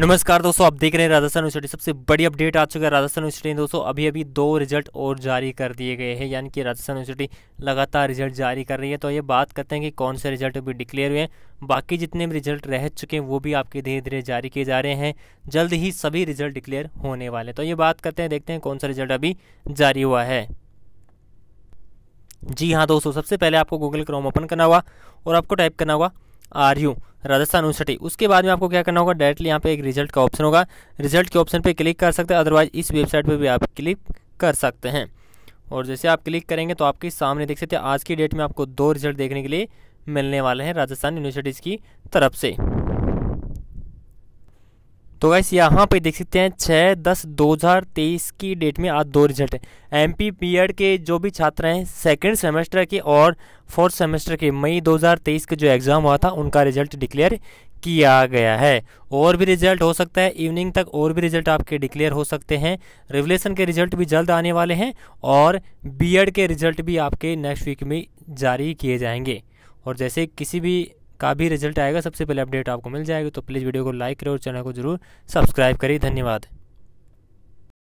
नमस्कार दोस्तों आप देख रहे हैं राजस्थान यूनिवर्सिटी सबसे बड़ी अपडेट आ चुका है राजस्थान यूनिवर्सिटी ने दोस्तों अभी अभी दो रिजल्ट और जारी कर दिए गए हैं यानी कि राजस्थान यूनिवर्सिटी लगातार रिजल्ट जारी कर रही है तो ये बात करते हैं कि कौन से रिजल्ट अभी डिक्लेयर हुए हैं बाकी जितने भी रिजल्ट रह चुके हैं वो भी आपके धीरे धीरे जारी किए जा रहे हैं जल्द ही सभी रिजल्ट डिक्लेयर होने वाले तो ये बात करते हैं देखते हैं कौन सा रिजल्ट अभी जारी हुआ है जी हाँ दोस्तों सबसे पहले आपको गूगल क्रोम ओपन करना हुआ और आपको टाइप करना हुआ आर यू राजस्थान यूनिवर्सिटी उसके बाद में आपको क्या करना होगा डायरेक्टली यहाँ पे एक रिजल्ट का ऑप्शन होगा रिजल्ट के ऑप्शन पे क्लिक कर सकते हैं अदरवाइज इस वेबसाइट पे भी आप क्लिक कर सकते हैं और जैसे आप क्लिक करेंगे तो आपके सामने देख सकते हैं आज की डेट में आपको दो रिजल्ट देखने के लिए मिलने वाले हैं राजस्थान यूनिवर्सिटीज़ की तरफ से तो वैसे यहाँ पे देख सकते हैं छः दस दो हज़ार तेईस की डेट में आज दो रिजल्ट है एम पी पी एड के जो भी छात्र हैं सेकेंड सेमेस्टर के और फोर्थ सेमेस्टर के मई 2023 के जो एग्ज़ाम हुआ था उनका रिजल्ट डिक्लेयर किया गया है और भी रिजल्ट हो सकता है इवनिंग तक और भी रिजल्ट आपके डिक्लेयर हो सकते हैं रिवलेशन के रिजल्ट भी जल्द आने वाले हैं और बी के रिजल्ट भी आपके नेक्स्ट वीक में जारी किए जाएंगे और जैसे किसी भी का भी रिजल्ट आएगा सबसे पहले अपडेट आपको मिल जाएगी तो प्लीज़ वीडियो को लाइक करें और चैनल को जरूर सब्सक्राइब करें धन्यवाद